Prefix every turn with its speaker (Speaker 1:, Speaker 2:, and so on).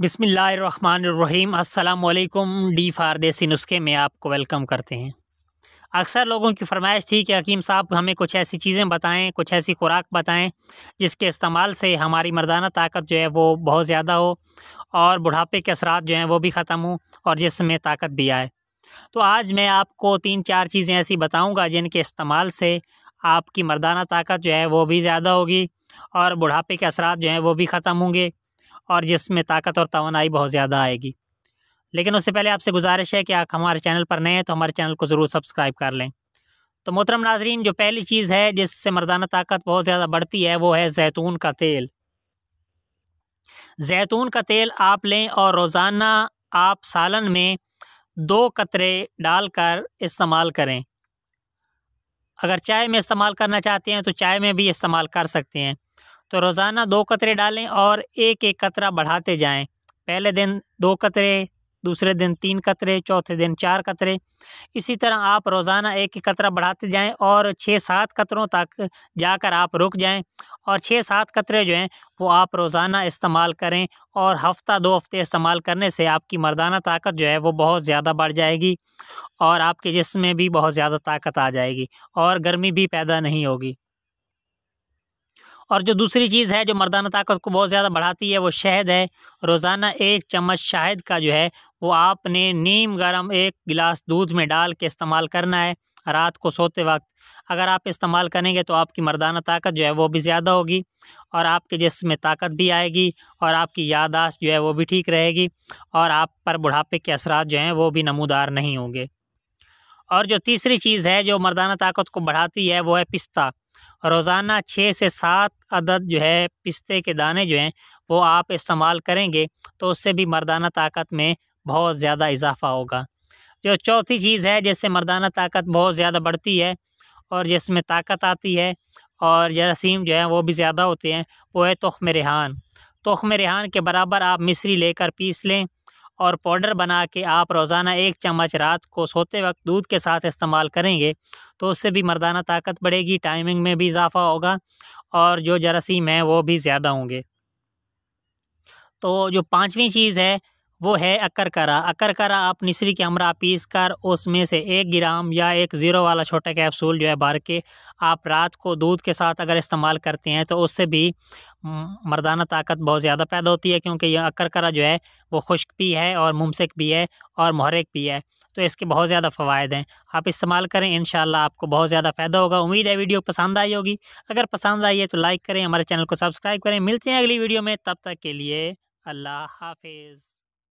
Speaker 1: बिसमीम् अल्लाम डी फारदेसी नुस्खे में आपको वेलकम करते हैं अक्सर लोगों की फरमाइश थी कि हकीम साहब हमें कुछ ऐसी चीज़ें बताएं कुछ ऐसी खुराक बताएं जिसके इस्तेमाल से हमारी मर्दाना ताकत जो है वो बहुत ज़्यादा हो और बुढ़ापे के असरा जो हैं वो भी ख़त्म हों और जिसमें ताकत भी आए तो आज मैं आपको तीन चार चीज़ें ऐसी बताऊँगा जिनके इस्तेमाल से आपकी मर्दाना ताकत जो है वो भी ज़्यादा होगी और बुढ़ापे के असरा जो हैं वो भी ख़त्म होंगे और जिसमें ताकत और तोानाई बहुत ज़्यादा आएगी लेकिन उससे पहले आपसे गुजारिश है कि आप हमारे चैनल पर नए हैं तो हमारे चैनल को ज़रूर सब्सक्राइब कर लें तो मोहतरम नाजरीन जो पहली चीज़ है जिससे मर्दाना ताकत बहुत ज़्यादा बढ़ती है वो है जैतून का तेल जैतून का तेल आप लें और रोज़ाना आप सालन में दो कतरे डालकर इस्तेमाल करें अगर चाय में इस्तेमाल करना चाहते हैं तो चाय में भी इस्तेमाल कर सकते हैं तो रोज़ाना दो कतरे डालें और एक एक कतरा बढ़ाते जाएं पहले दिन दो कतरे दूसरे दिन तीन कतरे चौथे दिन चार कतरे इसी तरह आप रोज़ाना एक एक कतरा बढ़ाते जाएं और छः सात कतरों तक जाकर आप रुक जाएं और छः सात कतरे जो हैं वो आप रोज़ाना इस्तेमाल करें और हफ्ता दो हफ्ते इस्तेमाल करने से आपकी मर्दाना ताकत जो है वो बहुत ज़्यादा बढ़ जाएगी और आपके जिसम में भी बहुत ज़्यादा ताकत आ जाएगी और गर्मी भी पैदा नहीं होगी और जो दूसरी चीज़ है जो मर्दाना ताकत को बहुत ज़्यादा बढ़ाती है वो शहद है रोज़ाना एक चम्मच शहद का जो है वो आपने नीम गर्म एक गिलास दूध में डाल के इस्तेमाल करना है रात को सोते वक्त अगर आप इस्तेमाल करेंगे तो आपकी मर्दाना ताकत जो है वो भी ज़्यादा होगी और आपके जिसम में ताकत भी आएगी और आपकी याददाश्त जो है वो भी ठीक रहेगी और आप पर बुढ़ापे के असरा जो हैं वो भी नमूदार नहीं होंगे और जो तीसरी चीज़ है जो मर्दाना ताकत को बढ़ाती है वो है पिस्ता रोज़ाना छः से सात अदद जो है पिस्ते के दाने जो हैं वो आप इस्तेमाल करेंगे तो उससे भी मर्दाना ताकत में बहुत ज़्यादा इजाफा होगा जो चौथी चीज़ है जिससे मर्दाना ताकत बहुत ज़्यादा बढ़ती है और जिसमें ताकत आती है और जरासीम जो हैं वो भी ज़्यादा होते हैं वो है तखम रेहान तखम रिहान के बराबर आप मिश्री लेकर पीस लें और पाउडर बना के आप रोज़ाना एक चम्मच रात को सोते वक्त दूध के साथ इस्तेमाल करेंगे तो उससे भी मर्दाना ताकत बढ़ेगी टाइमिंग में भी इजाफा होगा और जो जरासीम है वो भी ज़्यादा होंगे तो जो पाँचवीं चीज़ है वो है अकरकरा अकरकरा आप निसरी के हमरा पीस कर उसमें से एक ग्राम या एक ज़ीरो वाला छोटा कैप्सूल जो है भर के आप रात को दूध के साथ अगर इस्तेमाल करते हैं तो उससे भी मर्दाना ताकत बहुत ज़्यादा पैदा होती है क्योंकि यह अकरकरा जो है वो खुश्क भी है और मुमसिक भी है और महरक भी है तो इसके बहुत ज़्यादा फ़वाद हैं आप इस्तेमाल करें इन आपको बहुत ज़्यादा फ़ायदा होगा उम्मीद है वीडियो पसंद आई होगी अगर पसंद आई है तो लाइक करें हमारे चैनल को सब्सक्राइब करें मिलते हैं अगली वीडियो में तब तक के लिए अल्लाह हाफिज़